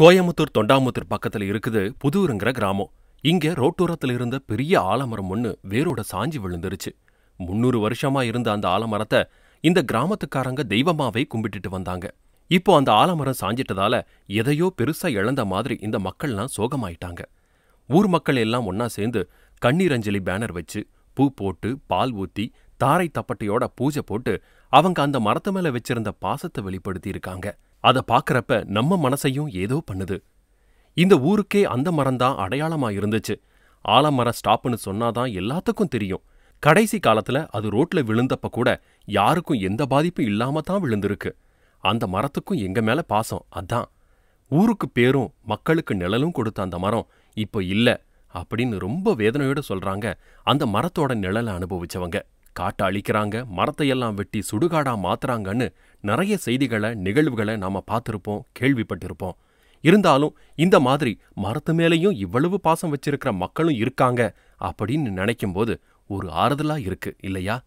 கோயம்புத்தூர் தொண்டாமுத்தூர் பக்கத்துல இருக்குது புதூருங்கிற கிராமம் இங்க ரோட்டோரத்துல இருந்த பெரிய ஆலமரம் ஒன்று வேரோட சாஞ்சி விழுந்துருச்சு முன்னூறு வருஷமா இருந்த அந்த ஆலமரத்தை இந்த கிராமத்துக்காரங்க தெய்வமாவே கும்பிட்டுட்டு வந்தாங்க இப்போ அந்த ஆலமரம் சாஞ்சிட்டதால எதையோ பெருசா இழந்த மாதிரி இந்த மக்கள்லாம் சோகமாயிட்டாங்க ஊர் மக்கள் எல்லாம் ஒன்னா சேர்ந்து கண்ணீரஞ்சலி பேனர் வச்சு பூ போட்டு பால் ஊத்தி தாரை தப்பட்டையோட பூஜை போட்டு அவங்க அந்த மரத்து மேல வச்சிருந்த பாசத்தை வெளிப்படுத்தி இருக்காங்க அத பாக்கறப்ப நம்ம மனசையும் ஏதோ பண்ணுது இந்த ஊருக்கே அந்த மரம்தான் அடையாளமா இருந்துச்சு ஆலமர ஸ்டாப்னு சொன்னாதான் எல்லாத்துக்கும் தெரியும் கடைசி காலத்துல அது ரோட்ல விழுந்தப்ப கூட யாருக்கும் எந்த பாதிப்பும் இல்லாம தான் விழுந்திருக்கு அந்த மரத்துக்கும் எங்க மேல பாசம் அதான் ஊருக்கு பேரும் மக்களுக்கு நிழலும் கொடுத்த அந்த மரம் இப்போ இல்ல அப்படின்னு ரொம்ப வேதனையோட சொல்றாங்க அந்த மரத்தோட நிழலை அனுபவிச்சவங்க காட்டை அழிக்கிறாங்க மரத்தையெல்லாம் வெட்டி சுடுகாடா மாத்துறாங்கன்னு நிறைய செய்திகளை நிகழ்வுகளை நாம பார்த்திருப்போம் கேள்விப்பட்டிருப்போம் இருந்தாலும் இந்த மாதிரி மரத்து மேலேயும் இவ்வளவு பாசம் வச்சிருக்கிற மக்களும் இருக்காங்க அப்படின்னு நினைக்கும்போது ஒரு ஆறுதலா இருக்கு இல்லையா